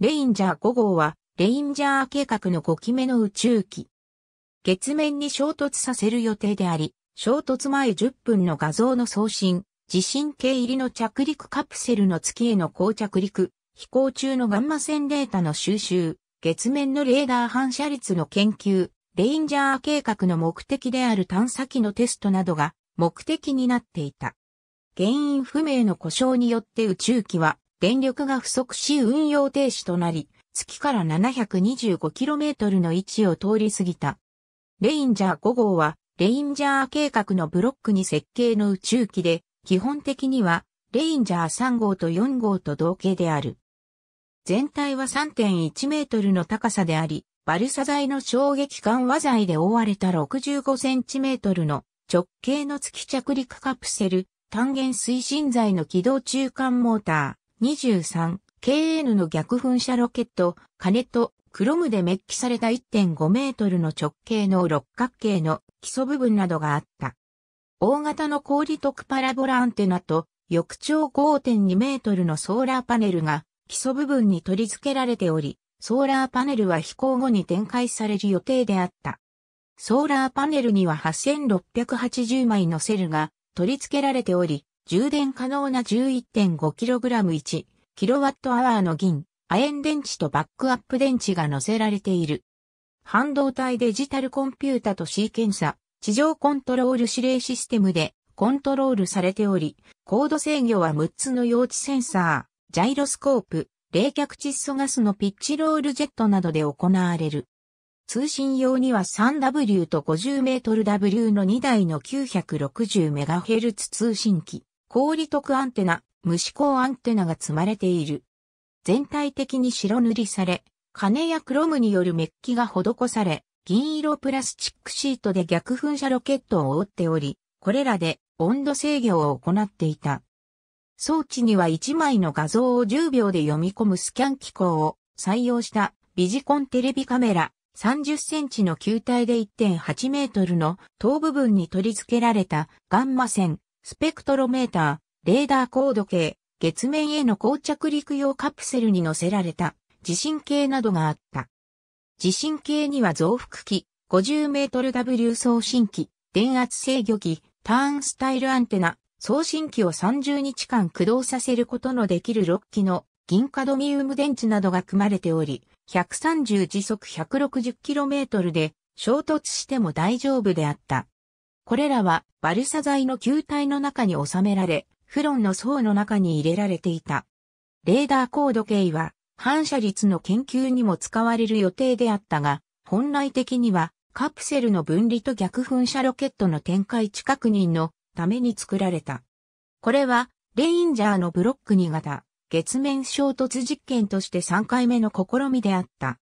レインジャー5号は、レインジャー計画の5期目の宇宙機。月面に衝突させる予定であり、衝突前10分の画像の送信、地震計入りの着陸カプセルの月への降着陸、飛行中のガンマ線データの収集、月面のレーダー反射率の研究、レインジャー計画の目的である探査機のテストなどが目的になっていた。原因不明の故障によって宇宙機は電力が不足し運用停止となり、月から 725km の位置を通り過ぎた。レインジャー5号は、レインジャー計画のブロックに設計の宇宙機で、基本的には、レインジャー3号と4号と同型である。全体は3.1メートルの高さであり、バルサ材の衝撃緩和材で覆われた65センチメートルの直径の月着陸カプセル、単元推進材の軌道中間モーター。23KN の逆噴射ロケット、金とクロムでメッキされた1.5メートルの直径の六角形の基礎部分などがあった。大型の氷特パラボラアンテナと翼長5.2メートルのソーラーパネルが基礎部分に取り付けられており、ソーラーパネルは飛行後に展開される予定であった。ソーラーパネルには8680枚のセルが取り付けられており、充電可能な 11.5kg1kWh の銀、亜鉛電池とバックアップ電池が載せられている。半導体デジタルコンピュータとシーケンサ、地上コントロール指令システムでコントロールされており、高度制御は6つの用地センサー、ジャイロスコープ、冷却窒素ガスのピッチロールジェットなどで行われる。通信用には 3W と 50MW の2台の 960MHz 通信機、氷徳アンテナ、無指向アンテナが積まれている。全体的に白塗りされ、金やクロムによるメッキが施され、銀色プラスチックシートで逆噴射ロケットを覆っており、これらで温度制御を行っていた。装置には1枚の画像を10秒で読み込むスキャン機構を採用したビジコンテレビカメラ30センチの球体で1.8メートルの頭部分に取り付けられたガンマ線スペクトロメーター、レーダー高度計、月面への降着陸用カプセルに乗せられた地震計などがあった。地震計には増幅器、50メートル W 送信機、電圧制御機、ターンスタイルアンテナ、送信機を30日間駆動させることのできる6機の銀化ドミウム電池などが組まれており、130時速 160km で衝突しても大丈夫であった。これらはバルサ材の球体の中に収められ、フロンの層の中に入れられていた。レーダー高度計は反射率の研究にも使われる予定であったが、本来的にはカプセルの分離と逆噴射ロケットの展開地確認のために作られた。これはレインジャーのブロック2型月面衝突実験として3回目の試みであった。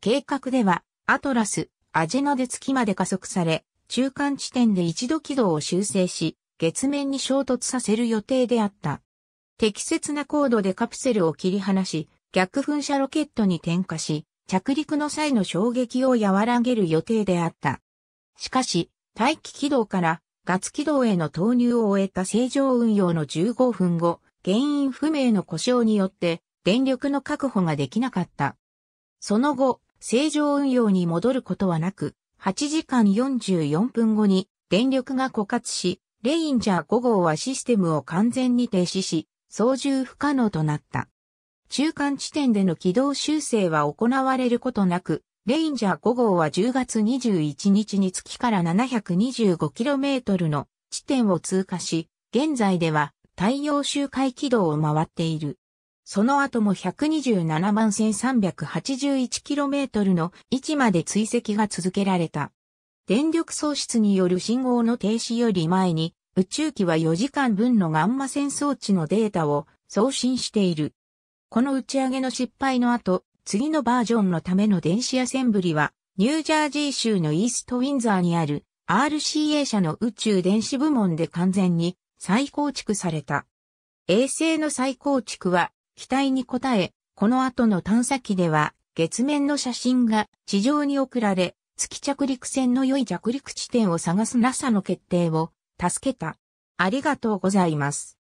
計画ではアトラス、アジェナで月まで加速され、中間地点で一度軌道を修正し、月面に衝突させる予定であった。適切な高度でカプセルを切り離し、逆噴射ロケットに点火し、着陸の際の衝撃を和らげる予定であった。しかし、大気軌道からガツ軌道への投入を終えた正常運用の15分後、原因不明の故障によって電力の確保ができなかった。その後、正常運用に戻ることはなく、8時間44分後に電力が枯渇し、レインジャー5号はシステムを完全に停止し、操縦不可能となった。中間地点での軌道修正は行われることなく、レインジャー5号は10月21日に月から 725km の地点を通過し、現在では太陽周回軌道を回っている。その後も127万 1381km の位置まで追跡が続けられた。電力喪失による信号の停止より前に、宇宙機は4時間分のガンマ線装置のデータを送信している。この打ち上げの失敗の後、次のバージョンのための電子アセンブリは、ニュージャージー州のイーストウィンザーにある RCA 社の宇宙電子部門で完全に再構築された。衛星の再構築は期待に応え、この後の探査機では、月面の写真が地上に送られ、月着陸船の良い着陸地点を探す NASA の決定を助けた。ありがとうございます。